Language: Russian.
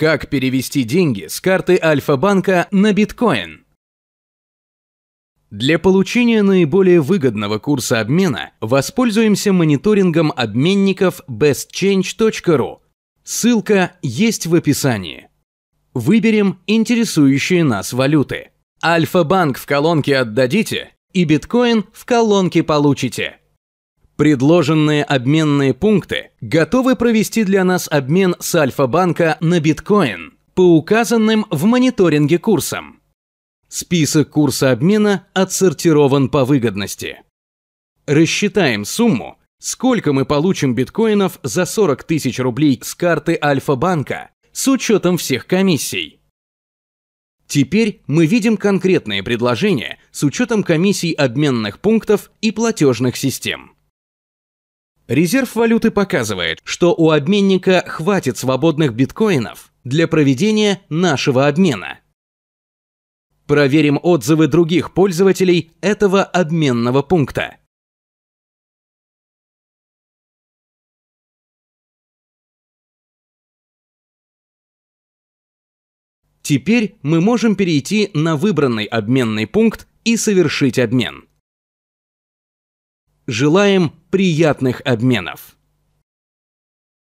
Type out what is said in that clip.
Как перевести деньги с карты Альфа-банка на биткоин? Для получения наиболее выгодного курса обмена воспользуемся мониторингом обменников bestchange.ru. Ссылка есть в описании. Выберем интересующие нас валюты. Альфа-банк в колонке отдадите и биткоин в колонке получите. Предложенные обменные пункты готовы провести для нас обмен с Альфа-банка на биткоин по указанным в мониторинге курсам. Список курса обмена отсортирован по выгодности. Рассчитаем сумму, сколько мы получим биткоинов за 40 тысяч рублей с карты Альфа-банка с учетом всех комиссий. Теперь мы видим конкретные предложения с учетом комиссий обменных пунктов и платежных систем. Резерв валюты показывает, что у обменника хватит свободных биткоинов для проведения нашего обмена. Проверим отзывы других пользователей этого обменного пункта. Теперь мы можем перейти на выбранный обменный пункт и совершить обмен. Желаем приятных обменов!